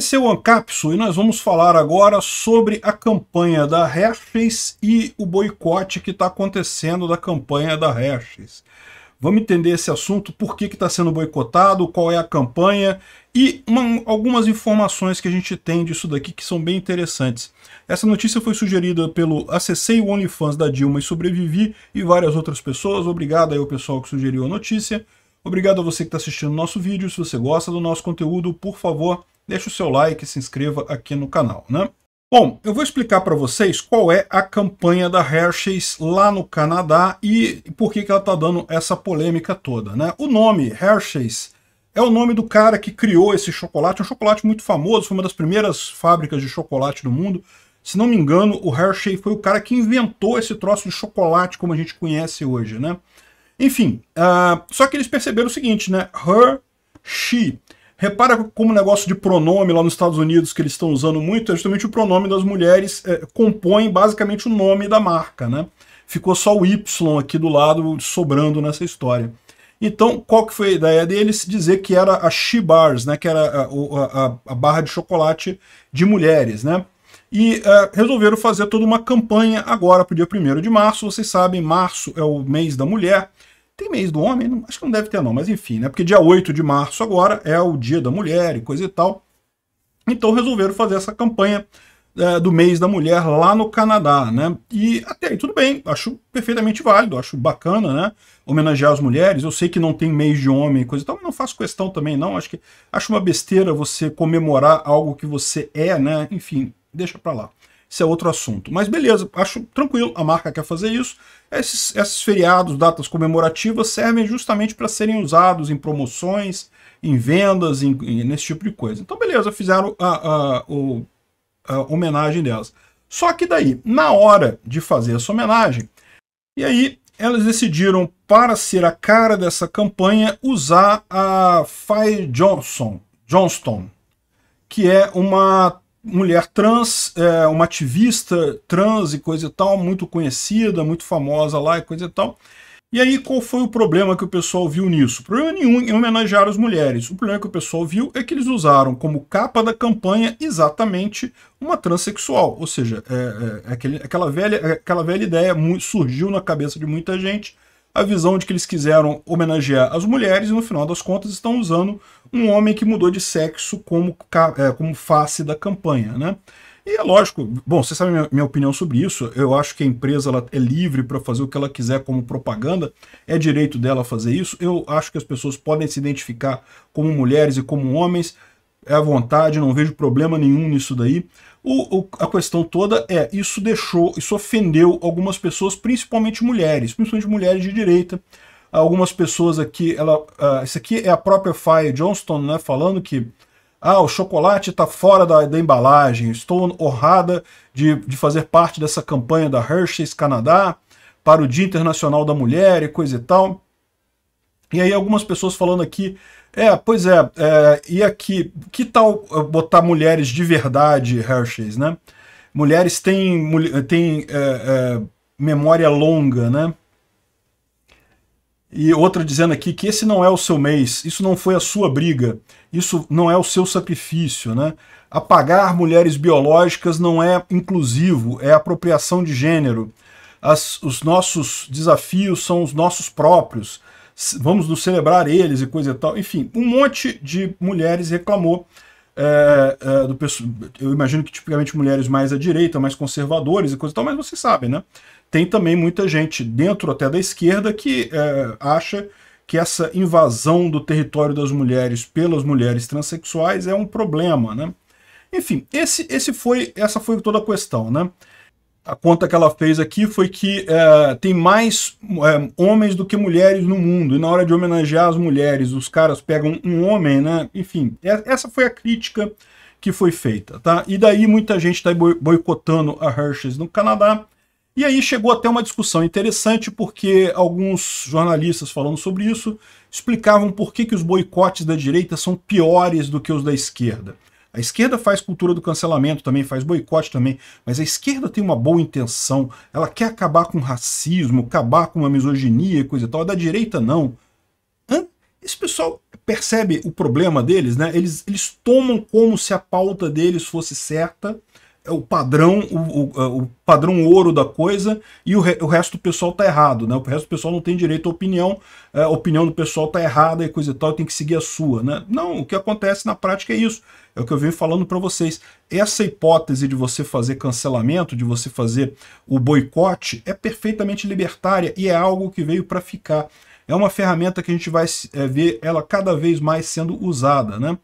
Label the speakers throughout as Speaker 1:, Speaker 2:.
Speaker 1: Esse é o Ancapso e nós vamos falar agora sobre a campanha da Hershey's e o boicote que está acontecendo da campanha da Hershey's. Vamos entender esse assunto, por que está sendo boicotado, qual é a campanha e uma, algumas informações que a gente tem disso daqui que são bem interessantes. Essa notícia foi sugerida pelo Acessei o OnlyFans da Dilma e Sobrevivi e várias outras pessoas. Obrigado aí ao pessoal que sugeriu a notícia. Obrigado a você que está assistindo o nosso vídeo. Se você gosta do nosso conteúdo, por favor, deixe o seu like e se inscreva aqui no canal. Né? Bom, eu vou explicar para vocês qual é a campanha da Hershey's lá no Canadá e por que, que ela está dando essa polêmica toda. Né? O nome Hershey's é o nome do cara que criou esse chocolate, um chocolate muito famoso, foi uma das primeiras fábricas de chocolate do mundo. Se não me engano, o Hershey foi o cara que inventou esse troço de chocolate como a gente conhece hoje, né? Enfim, uh, só que eles perceberam o seguinte, né? Her, she. Repara como o negócio de pronome lá nos Estados Unidos que eles estão usando muito é justamente o pronome das mulheres é, compõe basicamente o nome da marca, né? Ficou só o Y aqui do lado sobrando nessa história. Então, qual que foi a ideia deles? Dizer que era a She Bars, né? Que era a, a, a barra de chocolate de mulheres, né? E uh, resolveram fazer toda uma campanha agora para o dia 1 de março. Vocês sabem, março é o mês da mulher. Tem mês do homem? acho que não deve ter, não, mas enfim, né? Porque dia 8 de março agora é o dia da mulher e coisa e tal. Então resolveram fazer essa campanha é, do mês da mulher lá no Canadá, né? E até aí tudo bem, acho perfeitamente válido, acho bacana, né? Homenagear as mulheres. Eu sei que não tem mês de homem e coisa e tal, mas não faço questão também, não. Acho que acho uma besteira você comemorar algo que você é, né? Enfim, deixa pra lá isso é outro assunto. Mas beleza, acho tranquilo, a marca quer fazer isso. Esses, esses feriados, datas comemorativas, servem justamente para serem usados em promoções, em vendas, em, em, nesse tipo de coisa. Então beleza, fizeram a, a, a, a homenagem delas. Só que daí, na hora de fazer essa homenagem, e aí elas decidiram, para ser a cara dessa campanha, usar a Faye Johnson, Johnston, que é uma mulher trans, é, uma ativista trans e coisa e tal, muito conhecida, muito famosa lá e coisa e tal. E aí, qual foi o problema que o pessoal viu nisso? Problema nenhum em homenagear as mulheres. O problema que o pessoal viu é que eles usaram como capa da campanha exatamente uma transexual. Ou seja, é, é, é aquele, aquela, velha, é, aquela velha ideia surgiu na cabeça de muita gente a visão de que eles quiseram homenagear as mulheres e no final das contas estão usando um homem que mudou de sexo como, é, como face da campanha, né? E é lógico, bom, você sabe minha, minha opinião sobre isso. Eu acho que a empresa ela é livre para fazer o que ela quiser como propaganda, é direito dela fazer isso. Eu acho que as pessoas podem se identificar como mulheres e como homens é à vontade, não vejo problema nenhum nisso daí. O, o, a questão toda é, isso deixou, isso ofendeu algumas pessoas, principalmente mulheres, principalmente mulheres de direita. Algumas pessoas aqui, ela, uh, isso aqui é a própria Faye Johnston, né, falando que ah, o chocolate está fora da, da, embalagem, estou honrada de, de fazer parte dessa campanha da Hershey's Canadá para o Dia Internacional da Mulher e coisa e tal. E aí algumas pessoas falando aqui, é, pois é, é, e aqui, que tal eh, botar mulheres de verdade, Hershey's, né? Mulheres têm, têm é, é, memória longa, né? E outra dizendo aqui que esse não é o seu mês, isso não foi a sua briga, isso não é o seu sacrifício, né? Apagar mulheres biológicas não é inclusivo, é apropriação de gênero. As, os nossos desafios são os nossos próprios, vamos nos celebrar eles e coisa e tal. Enfim, um monte de mulheres reclamou é, é, do Eu imagino que tipicamente mulheres mais à direita, mais conservadores e coisa e tal, mas vocês sabem, né? Tem também muita gente dentro até da esquerda que é, acha que essa invasão do território das mulheres pelas mulheres transexuais é um problema, né? Enfim, esse, esse foi, essa foi toda a questão, né? a conta que ela fez aqui foi que é, tem mais é, homens do que mulheres no mundo. E na hora de homenagear as mulheres, os caras pegam um homem, né? Enfim, é, essa foi a crítica que foi feita, tá? E daí muita gente está boicotando a Hershey's no Canadá. E aí chegou até uma discussão interessante, porque alguns jornalistas falando sobre isso explicavam por que, que os boicotes da direita são piores do que os da esquerda. A esquerda faz cultura do cancelamento também, faz boicote também, mas a esquerda tem uma boa intenção, ela quer acabar com o racismo, acabar com a misoginia e coisa e tal, a da direita não. Hã? Esse pessoal percebe o problema deles, né? Eles, eles tomam como se a pauta deles fosse certa é o padrão o, o, é, o, padrão ouro da coisa e o, re, o, resto do pessoal tá errado, né? O resto do pessoal não tem direito à opinião, é, a opinião do pessoal tá errada e coisa e tal, tem que seguir a sua, né? Não, o que acontece na prática é isso. É o que eu venho falando para vocês. Essa hipótese de você fazer cancelamento, de você fazer o boicote, é perfeitamente libertária e é algo que veio para ficar. É uma ferramenta que a gente vai é, ver ela cada vez mais sendo usada, né?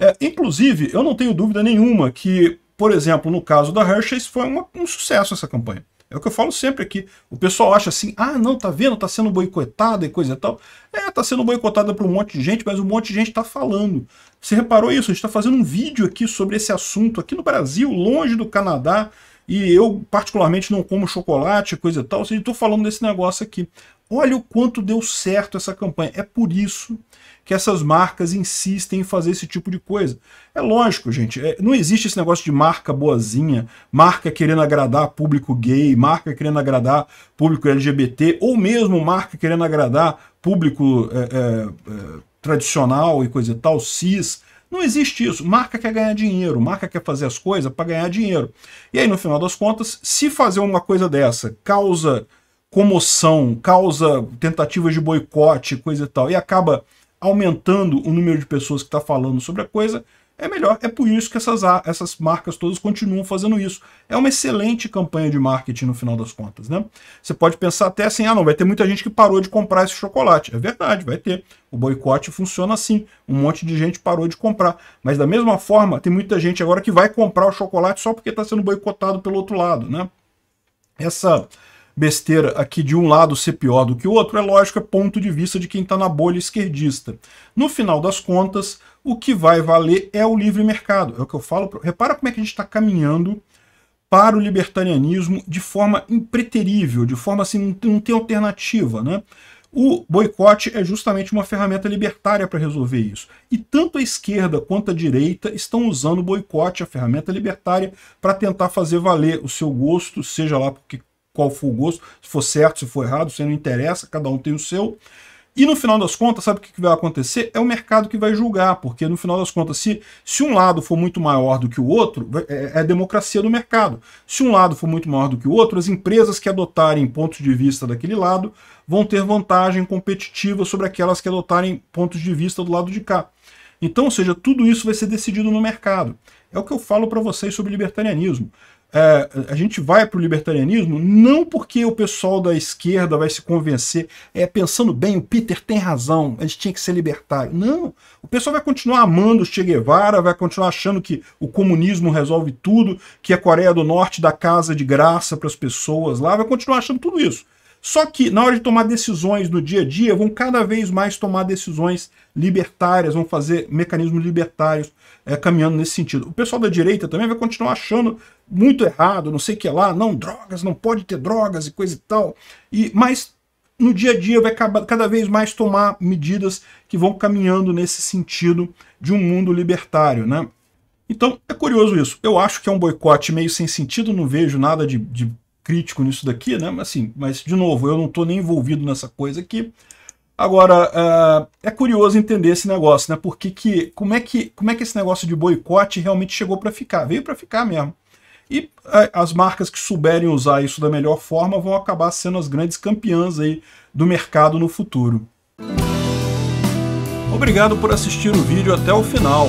Speaker 1: É, inclusive, eu não tenho dúvida nenhuma que por exemplo, no caso da Hershey's, foi uma, um sucesso essa campanha. É o que eu falo sempre aqui. O pessoal acha assim, ah, não, tá vendo, tá sendo boicotada e coisa e tal. É, tá sendo boicotada por um monte de gente, mas um monte de gente tá falando. Você reparou isso? A gente tá fazendo um vídeo aqui sobre esse assunto aqui no Brasil, longe do Canadá, e eu particularmente não como chocolate, coisa e tal, ou seja, estou falando desse negócio aqui. Olha o quanto deu certo essa campanha. É por isso que essas marcas insistem em fazer esse tipo de coisa. É lógico, gente, é, não existe esse negócio de marca boazinha, marca querendo agradar público gay, marca querendo agradar público LGBT, ou mesmo marca querendo agradar público é, é, é tradicional e coisa e tal, cis, não existe isso. Marca quer ganhar dinheiro, marca quer fazer as coisas para ganhar dinheiro. E aí, no final das contas, se fazer uma coisa dessa causa comoção, causa tentativas de boicote, coisa e tal, e acaba aumentando o número de pessoas que está falando sobre a coisa, é melhor. É por isso que essas, essas marcas todas continuam fazendo isso. É uma excelente campanha de marketing no final das contas, né? Você pode pensar até assim, ah, não, vai ter muita gente que parou de comprar esse chocolate. É verdade, vai ter. O boicote funciona assim. Um monte de gente parou de comprar. Mas da mesma forma, tem muita gente agora que vai comprar o chocolate só porque está sendo boicotado pelo outro lado, né? Essa besteira aqui de um lado ser pior do que o outro, é lógico, é ponto de vista de quem está na bolha esquerdista. No final das contas, o que vai valer é o livre mercado. É o que eu falo. Repara como é que a gente está caminhando para o libertarianismo de forma impreterível, de forma assim, não tem alternativa, né? O boicote é justamente uma ferramenta libertária para resolver isso. E tanto a esquerda quanto a direita estão usando o boicote, a ferramenta libertária, para tentar fazer valer o seu gosto, seja lá porque qual for o gosto, se for certo, se for errado, se não interessa, cada um tem o seu. E no final das contas, sabe o que vai acontecer? É o mercado que vai julgar, porque no final das contas, se, se um lado for muito maior do que o outro, é, é a democracia do mercado. Se um lado for muito maior do que o outro, as empresas que adotarem pontos de vista daquele lado vão ter vantagem competitiva sobre aquelas que adotarem pontos de vista do lado de cá. Então, ou seja, tudo isso vai ser decidido no mercado. É o que eu falo para vocês sobre libertarianismo é, a gente vai para o libertarianismo não porque o pessoal da esquerda vai se convencer, é pensando bem, o Peter tem razão, a gente tinha que ser libertário. Não, o pessoal vai continuar amando o Che Guevara, vai continuar achando que o comunismo resolve tudo, que a Coreia do Norte dá casa de graça para as pessoas lá, vai continuar achando tudo isso. Só que na hora de tomar decisões no dia a dia, vão cada vez mais tomar decisões libertárias, vão fazer mecanismos libertários é, caminhando nesse sentido. O pessoal da direita também vai continuar achando muito errado, não sei o que lá, não, drogas, não pode ter drogas e coisa e tal. E, mas no dia a dia vai cada vez mais tomar medidas que vão caminhando nesse sentido de um mundo libertário, né? Então, é curioso isso. Eu acho que é um boicote meio sem sentido, não vejo nada de, de crítico nisso daqui, né? Mas assim, mas de novo, eu não estou nem envolvido nessa coisa aqui. Agora, é, é curioso entender esse negócio, né? Porque que, como, é que, como é que esse negócio de boicote realmente chegou para ficar? Veio para ficar mesmo. E é, as marcas que souberem usar isso da melhor forma vão acabar sendo as grandes campeãs aí do mercado no futuro. Obrigado por assistir o vídeo até o final.